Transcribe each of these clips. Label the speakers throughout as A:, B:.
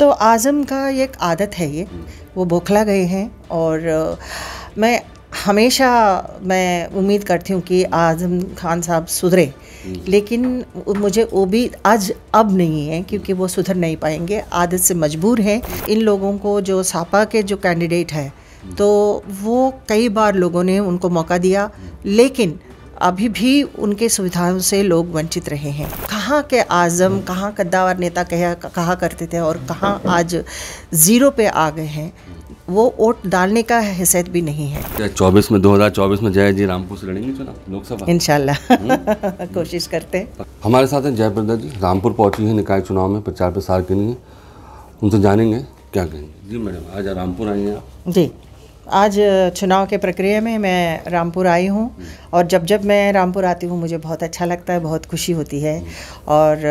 A: तो आज़म का एक आदत है ये वो बोखला गए हैं और मैं हमेशा मैं उम्मीद करती हूँ कि आज़म खान साहब सुधरे हम्म। लेकिन मुझे वो भी आज अब नहीं है क्योंकि वो सुधर नहीं पाएंगे आदत से मजबूर हैं इन लोगों को जो सापा के जो कैंडिडेट हैं हम्म। तो वो कई बार लोगों ने उनको मौका दिया लेकिन अभी भी उनके सुविधाओं से लोग वंचित रहे हैं कहाँ के आज़म कहाँ कद्दावर नेता कह कहा करते थे और कहाँ आज ज़ीरो पे आ गए हैं वो वोट डालने का हैसियत भी नहीं है
B: चौबीस में 2024 में जय जी रामपुर से लड़ेंगे चुनाव लोकसभा इनशाला
A: हम्म। कोशिश करते हैं
B: हमारे साथ हैं जयप्रदा जी रामपुर पहुंची है निकाय चुनाव में प्रचार प्रसार के लिए उनसे जानेंगे क्या कहेंगे जी मैडम आज रामपुर आई हैं आप
A: जी आज चुनाव के प्रक्रिया में मैं रामपुर आई हूँ हम्म। और जब जब मैं रामपुर आती हूँ मुझे बहुत अच्छा लगता है बहुत खुशी होती है हम्म। और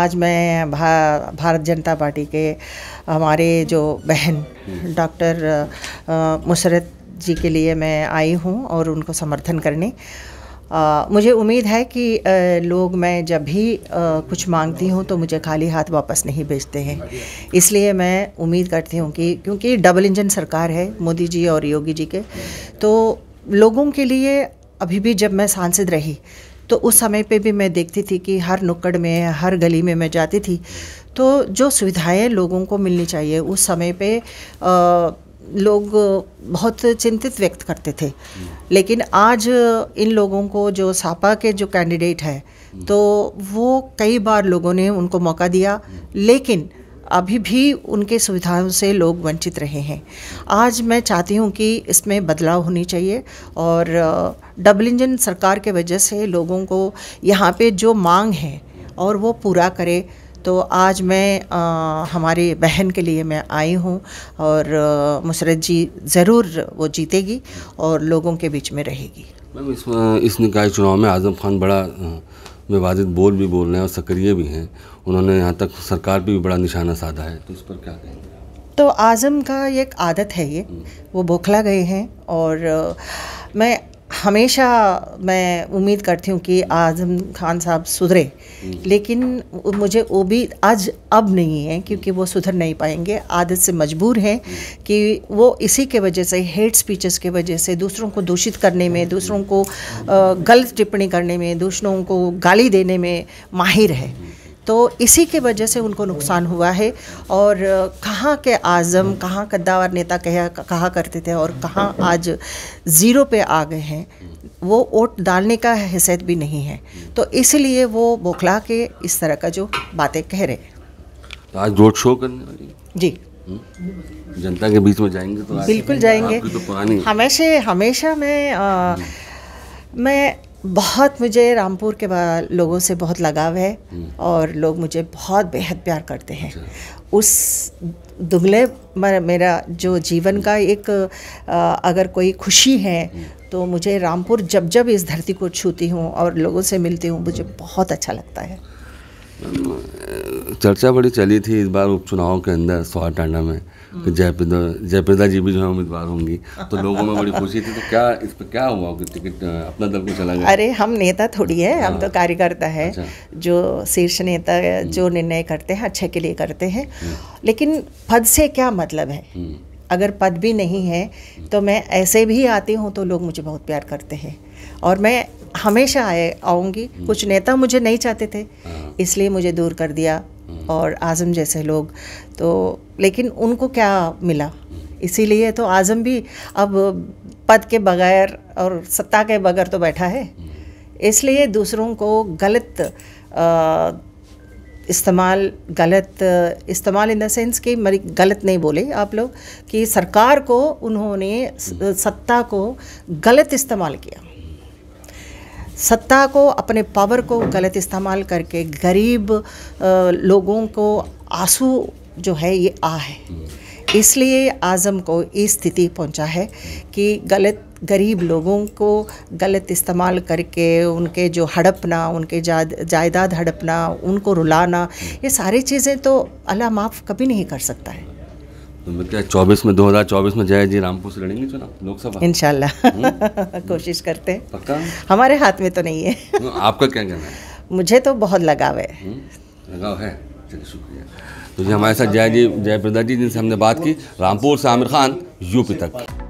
A: आज मैं भा, भारत जनता पार्टी के हमारे जो बहन हम्म। डॉक्टर मुशरत जी के लिए मैं आई हूँ और उनको समर्थन करने आ, मुझे उम्मीद है कि आ, लोग मैं जब भी आ, कुछ मांगती हूँ तो मुझे खाली हाथ वापस नहीं भेजते हैं इसलिए मैं उम्मीद करती हूँ कि क्योंकि डबल इंजन सरकार है मोदी जी और योगी जी के तो लोगों के लिए अभी भी जब मैं सांसद रही तो उस समय पे भी मैं देखती थी कि हर नुक्कड़ में हर गली में मैं जाती थी तो जो सुविधाएं लोगों को मिलनी चाहिए उस समय पे आ, लोग बहुत चिंतित व्यक्त करते थे लेकिन आज इन लोगों को जो सापा के जो कैंडिडेट है तो वो कई बार लोगों ने उनको मौका दिया लेकिन अभी भी उनके सुविधाओं से लोग वंचित रहे हैं आज मैं चाहती हूँ कि इसमें बदलाव होनी चाहिए और डबल इंजन सरकार के वजह से लोगों को यहाँ पे जो मांग है और वो पूरा करे तो आज मैं आ, हमारे बहन के लिए मैं आई हूँ और मुसरत जी ज़रूर वो जीतेगी और लोगों के बीच में रहेगी
B: मैम इस, इस निकाय चुनाव में आज़म खान बड़ा विवादित बोल भी बोल रहे हैं और सक्रिय भी हैं उन्होंने यहाँ तक सरकार पर भी बड़ा निशाना साधा है तो इस पर क्या कहेंगे
A: तो आज़म का एक आदत है ये हम्म। वो बौखला गए हैं और मैं हमेशा मैं उम्मीद करती हूँ कि आज़म खान साहब सुधरे हम्म। लेकिन मुझे वो भी आज अब नहीं है क्योंकि वो सुधर नहीं पाएंगे आदत से मजबूर हैं हम्म। कि वो इसी के वजह से हेट स्पीचेस के वजह से दूसरों को दूषित करने में दूसरों को गलत टिप्पणी करने में दूसरों को गाली देने में माहिर है हम्म। तो इसी के वजह से उनको नुकसान हुआ है और कहाँ के आज़म कहाँ कद्दावर नेता कह कहा करते थे और कहाँ आज ज़ीरो पे आ गए हैं वो वोट डालने का हैसियत भी नहीं है तो इसलिए वो बौखला के इस तरह का जो बातें कह रहे हैं
B: तो आज रोड शो करने वाली जी हम्म? जनता के बीच में जाएंगे तो बिल्कुल तो जाएंगे तो
A: हमेशा हमेशा मैं आ, हम्म। मैं बहुत मुझे रामपुर के लोगों से बहुत लगाव है हम्म। और लोग मुझे बहुत बेहद प्यार करते हैं अच्छा। उस दुगले मेरा जो जीवन का एक अगर कोई खुशी है हम्म। तो मुझे रामपुर जब जब इस धरती को छूती हूँ और लोगों से मिलती हूँ मुझे हम्म। बहुत अच्छा लगता है
B: चर्चा बड़ी चली थी इस बार उपचुनाव के अंदर टांडा में जयप्रदा जयप्रदा जी भी जो है उम्मीदवार होंगी तो लोगों में बड़ी खुशी थी तो क्या इस पर क्या हुआ कि टिकट अपना दल को चला गया अरे
A: हम नेता थोड़ी है हम तो हाँ। कार्यकर्ता है अच्छा। जो शीर्ष नेता हम्म। जो निर्णय करते हैं अच्छे के लिए करते हैं हम्म। लेकिन पद से क्या मतलब है हम्म। अगर पद भी नहीं है तो मैं ऐसे भी आती हूँ तो लोग मुझे बहुत प्यार करते हैं और मैं हमेशा आए आऊँगी कुछ नेता मुझे नहीं चाहते थे हाँ। इसलिए मुझे दूर कर दिया और आज़म जैसे लोग तो लेकिन उनको क्या मिला इसीलिए तो आज़म भी अब पद के बगैर और सत्ता के बगैर तो बैठा है इसलिए दूसरों को गलत इस्तेमाल गलत इस्तेमाल इन द सेंस कि मरी गलत नहीं बोले आप लोग कि सरकार को उन्होंने सत्ता को गलत इस्तेमाल किया सत्ता को अपने पावर को गलत इस्तेमाल करके गरीब लोगों को आंसू जो है ये आ है इसलिए आज़म को इस स्थिति पहुंचा है कि गलत गरीब लोगों को गलत इस्तेमाल करके उनके जो हड़पना उनके जायदाद हड़पना उनको रुलाना ये सारी चीज़ें तो अल्लाह माफ़ कभी नहीं कर सकता है
B: तो चौबीस में 2024 में जय जी रामपुर से लड़ेंगे चुनाव लोकसभा
A: इनशाला हम्म। कोशिश करते हैं पक्का हमारे हाथ में तो नहीं है
B: हाँ, आपका क्या कहना
A: है मुझे तो बहुत लगाव है
B: हम्म, लगाव है चलिए शुक्रिया तो जी हमारे साथ जय जी जय प्रदा जी जिनसे हमने बात की रामपुर से आमिर खान यूपी तक